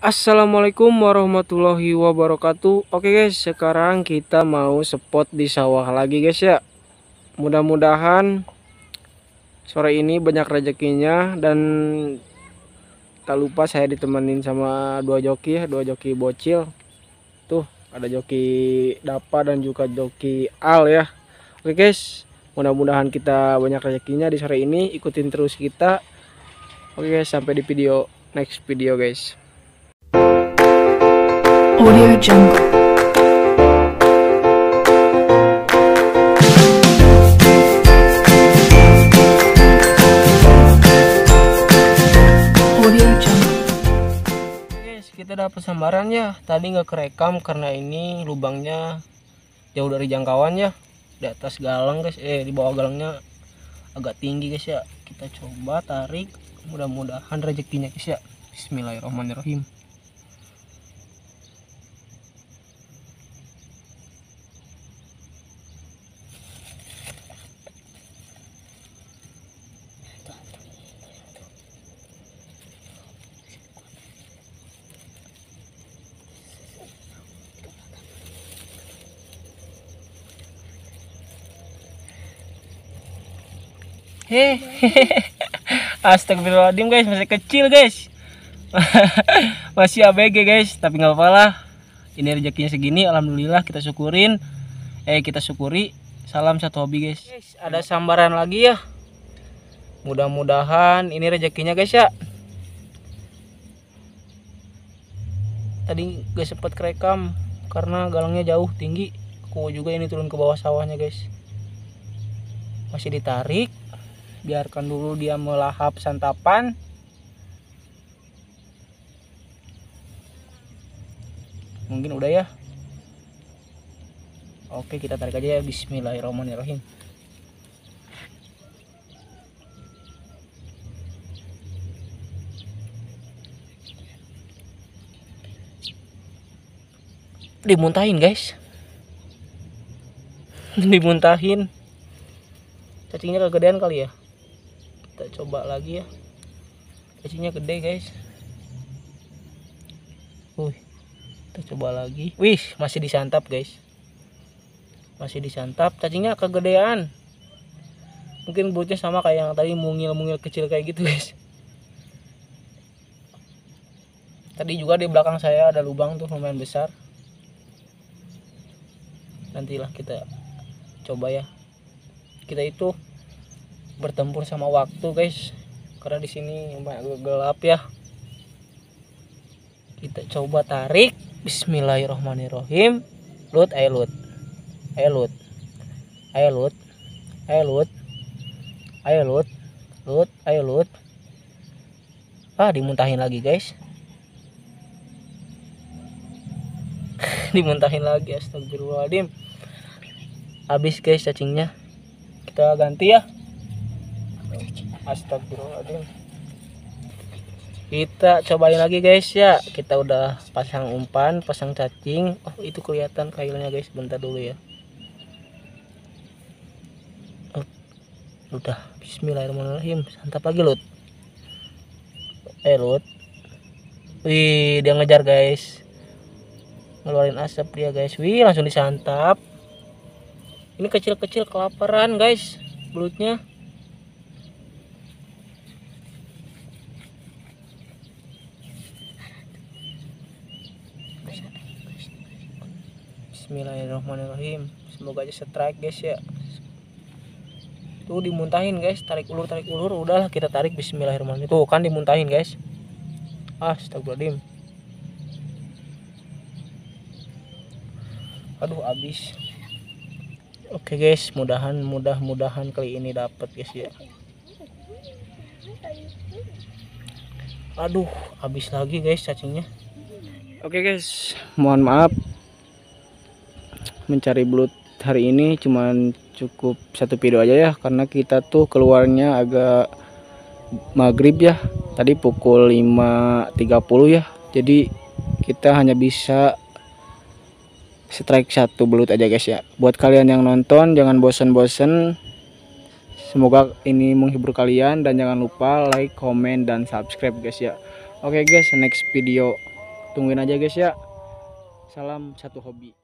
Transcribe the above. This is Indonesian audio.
Assalamualaikum warahmatullahi wabarakatuh Oke guys sekarang kita mau spot di sawah lagi guys ya Mudah-mudahan sore ini banyak rezekinya Dan tak lupa saya ditemenin sama dua joki ya Dua joki bocil Tuh ada joki Dapa dan juga joki Al ya Oke guys mudah-mudahan kita banyak rezekinya di sore ini Ikutin terus kita Oke guys sampai di video next video guys Audio Jungle. kita dapat sambaran ya. Tadi nggak kerekam karena ini lubangnya jauh dari jangkauan ya. Di atas galang guys, eh di bawah galangnya agak tinggi guys ya. Kita coba tarik, mudah-mudahan rezekinya guys ya. Bismillahirrahmanirrahim. hehehe astagfirullahaladzim guys masih kecil guys masih abg guys tapi nggak apa lah ini rezekinya segini alhamdulillah kita syukurin eh kita syukuri salam satu hobi guys, ada sambaran lagi ya mudah-mudahan ini rezekinya guys ya tadi gak sempat kerekam karena galangnya jauh tinggi aku juga ini turun ke bawah sawahnya guys masih ditarik biarkan dulu dia melahap santapan mungkin udah ya oke kita tarik aja ya bismillahirrahmanirrahim dimuntahin guys dimuntahin cacingnya kegedean kali ya kita coba lagi ya isinya gede guys Wih, kita coba lagi wih masih disantap guys masih disantap cacingnya kegedean mungkin buatnya sama kayak yang tadi mungil-mungil kecil kayak gitu guys tadi juga di belakang saya ada lubang tuh lumayan besar nantilah kita coba ya kita itu bertempur sama waktu guys karena di sini banyak gelap ya kita coba tarik Bismillahirrohmanirrohim lut ayo lut ayo lut ayo lut ayo lut ayo lut lut ayo lut ah dimuntahin lagi guys dimuntahin lagi astagfirullahaladzim habis guys cacingnya kita ganti ya Astagfirullahaladzim kita cobain lagi guys ya kita udah pasang umpan pasang cacing oh itu kelihatan kailnya guys bentar dulu ya oh, udah bismillahirrahmanirrahim santap lagi lut eh lut wih dia ngejar guys ngeluarin asap dia guys wih langsung disantap ini kecil-kecil kelaparan guys belutnya Bismillahirrahmanirrahim semoga aja strike guys ya tuh dimuntahin guys tarik ulur tarik ulur udahlah kita tarik Bismillahirrahmanirrahim tuh kan dimuntahin guys astagfirullahaladzim aduh abis oke okay, guys mudahan mudah-mudahan kali ini dapat guys ya aduh habis lagi guys cacingnya oke okay, guys mohon maaf mencari belut hari ini cuman cukup satu video aja ya karena kita tuh keluarnya agak maghrib ya tadi pukul 5.30 ya jadi kita hanya bisa strike satu belut aja guys ya buat kalian yang nonton jangan bosen-bosen semoga ini menghibur kalian dan jangan lupa like comment dan subscribe guys ya oke guys next video tungguin aja guys ya salam satu hobi